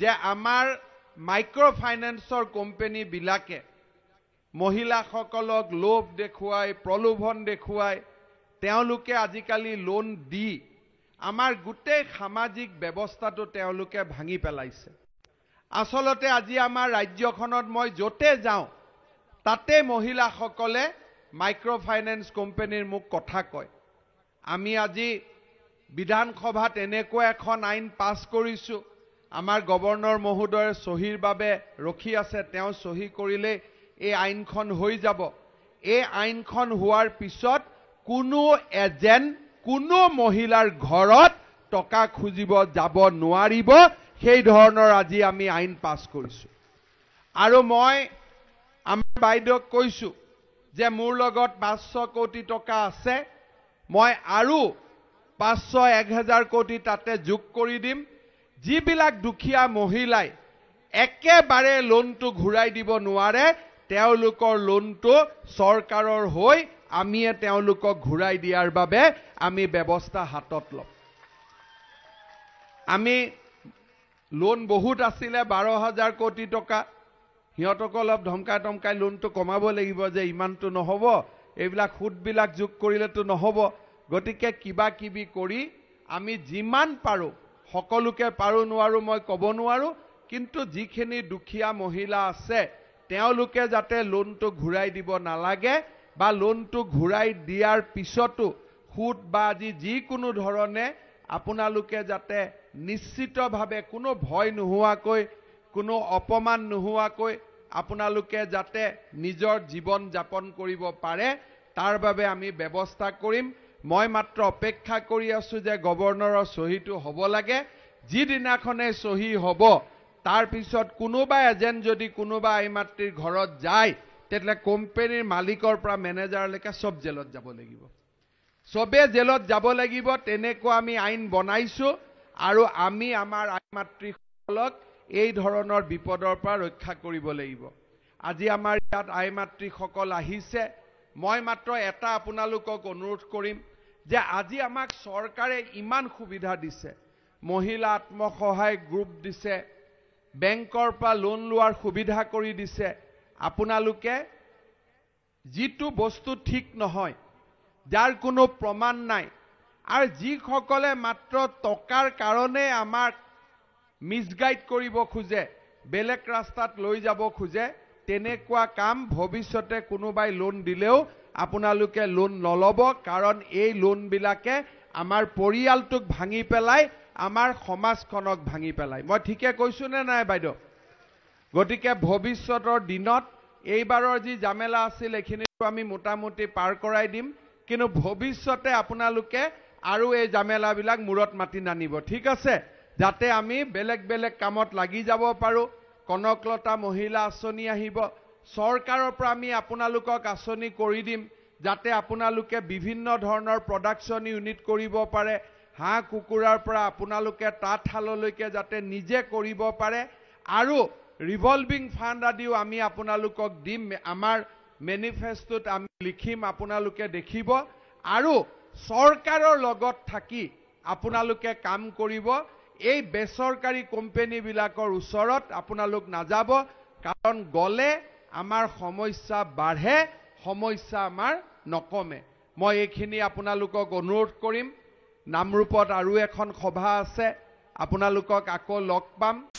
যে আমাৰ মাইক্ৰ' ফাইনেন্সৰ কোম্পেনীবিলাকে মহিলাসকলক লোভ দেখুৱাই প্ৰলোভন দেখুৱাই তেওঁলোকে আজিকালি লোন দি আমাৰ গোটেই সামাজিক ব্যৱস্থাটো তেওঁলোকে ভাঙি পেলাইছে আচলতে আজি আমাৰ ৰাজ্যখনত মই য'তে যাওঁ তাতে মহিলাসকলে মাইক্ৰ' ফাইনেন্স কোম্পেনীৰ মোক কথা কয় আমি আজি বিধানসভাত এনেকুৱা এখন আইন পাছ কৰিছোঁ আমাৰ গৱৰ্ণৰ মহোদয়ৰ চহীৰ বাবে ৰখি আছে তেওঁ চহী কৰিলেই এই আইনখন হৈ যাব এই আইনখন হোৱাৰ পিছত কোনো এজেণ্ট কোনো মহিলাৰ ঘৰত টকা খুজিব যাব নোৱাৰিব সেই ধৰণৰ আজি আমি আইন পাছ কৰিছোঁ আৰু মই আমাৰ বাইদেউক কৈছোঁ যে মোৰ লগত পাঁচশ কোটি টকা আছে মই আৰু পাঁচশ এক হেজাৰ কোটি তাতে যোগ কৰি দিম যিবিলাক দুখীয়া মহিলাই একেবাৰে লোনটো ঘূৰাই দিব নোৱাৰে তেওঁলোকৰ লোনটো চৰকাৰৰ হৈ আমিয়ে তেওঁলোকক ঘূৰাই দিয়াৰ বাবে আমি ব্যৱস্থা হাতত ল'ম আমি লোন বহুত আছিলে বাৰ হাজাৰ কোটি টকা সিহঁতকো অলপ ধমকাই টমকাই লোনটো কমাব লাগিব যে ইমানটো নহ'ব এইবিলাক সুদবিলাক যোগ কৰিলেতো নহ'ব গতিকে কিবা কিবি কৰি আমি যিমান পাৰোঁ সকলোকে পাৰো নোৱাৰো মই ক'ব নোৱাৰো কিন্তু যিখিনি দুখীয়া মহিলা আছে তেওঁলোকে যাতে লোনটো ঘূৰাই দিব নালাগে বা লোনটো ঘূৰাই দিয়াৰ পিছতো সুত বা আজি যিকোনো ধৰণে আপোনালোকে যাতে নিশ্চিতভাৱে কোনো ভয় নোহোৱাকৈ কোনো অপমান নোহোৱাকৈ আপোনালোকে যাতে নিজৰ জীৱন যাপন কৰিব পাৰে তাৰ বাবে আমি ব্যৱস্থা কৰিম মই মাত্ৰ অপেক্ষা কৰি আছোঁ যে গভৰ্ণৰৰ চহীটো হ'ব লাগে যিদিনাখনে চহী হ'ব তাৰপিছত কোনোবা এজেণ্ট যদি কোনোবা আই মাতৃৰ ঘৰত যায় তেতিয়া কোম্পেনীৰ মালিকৰ পৰা মেনেজাৰলৈকে চব জেলত যাব লাগিব চবে জেলত যাব লাগিব তেনেকুৱা আমি আইন বনাইছোঁ আৰু আমি আমাৰ আই মাতৃসকলক এই ধৰণৰ বিপদৰ পৰা ৰক্ষা কৰিব লাগিব আজি আমাৰ ইয়াত আই মাতৃসকল আহিছে মই মাত্ৰ এটা আপোনালোকক অনুৰোধ কৰিম যে আজি আমাক চৰকাৰে ইমান সুবিধা দিছে মহিলা আত্মসহায় গ্ৰুপ দিছে বেংকৰ পৰা লোন লোৱাৰ সুবিধা কৰি দিছে আপোনালোকে যিটো বস্তু ঠিক নহয় যাৰ কোনো প্ৰমাণ নাই আৰু যিসকলে মাত্ৰ টকাৰ কাৰণে আমাক মিছগাইড কৰিব খোজে বেলেগ ৰাস্তাত লৈ যাব খোজে তেনেকুৱা কাম ভৱিষ্যতে কোনোবাই লোন দিলেও আপোনালোকে লোন নল'ব কাৰণ এই লোনবিলাকে আমাৰ পৰিয়ালটোক ভাঙি পেলাই আমাৰ সমাজখনক ভাঙি পেলাই মই ঠিকে কৈছোঁনে নাই বাইদেউ গতিকে ভৱিষ্যতৰ দিনত এইবাৰৰ যি জামেলা আছিল এইখিনিটো আমি মোটামুটি পাৰ কৰাই দিম কিন্তু ভৱিষ্যতে আপোনালোকে আৰু এই জামেলাবিলাক মূৰত মাতি নানিব ঠিক আছে যাতে আমি বেলেগ বেলেগ কামত লাগি যাব পাৰোঁ কনকলতা মহিলা আঁচনি আহিব চৰকাৰৰ পৰা আমি আপোনালোকক আঁচনি কৰি দিম যাতে আপোনালোকে বিভিন্ন ধৰণৰ প্ৰডাকশ্যন ইউনিট কৰিব পাৰে হাঁহ কুকুৰাৰ পৰা আপোনালোকে তাঁতশাললৈকে যাতে নিজে কৰিব পাৰে আৰু ৰিভলভিং ফাণ্ড আদিও আমি আপোনালোকক দিম আমাৰ মেনিফেষ্টোত আমি লিখিম আপোনালোকে দেখিব আৰু চৰকাৰৰ লগত থাকি আপোনালোকে কাম কৰিব এই বেচৰকাৰী কোম্পেনীবিলাকৰ ওচৰত আপোনালোক নাযাব কাৰণ গ'লে আমাৰ সমস্যা বাঢ়ে সমস্যা আমাৰ নকমে মই এইখিনি আপোনালোকক অনুৰোধ কৰিম নামৰূপত আৰু এখন সভা আছে আপোনালোকক আকৌ লগ পাম